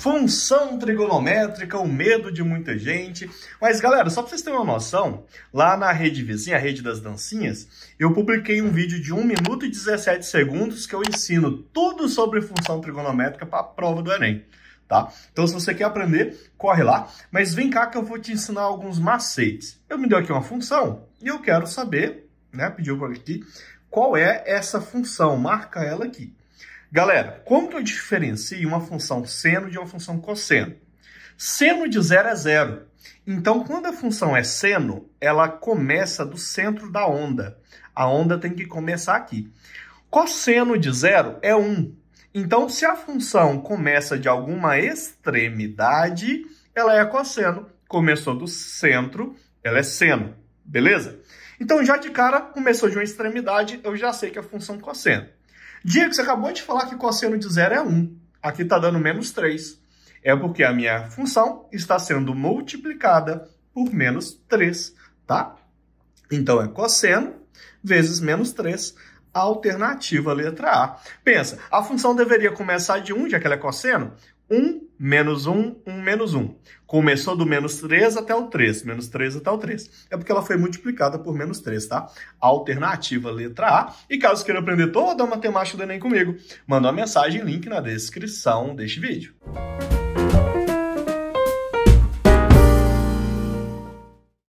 função trigonométrica, o medo de muita gente. Mas galera, só para vocês terem uma noção, lá na rede vizinha, a rede das dancinhas, eu publiquei um vídeo de 1 minuto e 17 segundos que eu ensino tudo sobre função trigonométrica para a prova do Enem. Tá? Então, se você quer aprender, corre lá. Mas vem cá que eu vou te ensinar alguns macetes. Eu me deu aqui uma função e eu quero saber, né? Pediu por aqui, qual é essa função. Marca ela aqui. Galera, como que eu diferencio uma função seno de uma função cosseno? Seno de zero é zero. Então, quando a função é seno, ela começa do centro da onda. A onda tem que começar aqui. Cosseno de zero é 1. Um. Então, se a função começa de alguma extremidade, ela é cosseno. Começou do centro, ela é seno. Beleza? Então, já de cara, começou de uma extremidade, eu já sei que é a função cosseno. Diego, você acabou de falar que cosseno de zero é 1. Aqui está dando menos 3. É porque a minha função está sendo multiplicada por menos 3, tá? Então é cosseno vezes menos 3, alternativa letra A. Pensa, a função deveria começar de 1, já que ela é cosseno. 1, menos 1, 1, menos 1. Começou do menos 3 até o 3, menos 3 até o 3. É porque ela foi multiplicada por menos 3, tá? Alternativa, letra A. E caso queira aprender toda a matemática do Enem comigo, manda uma mensagem, link na descrição deste vídeo.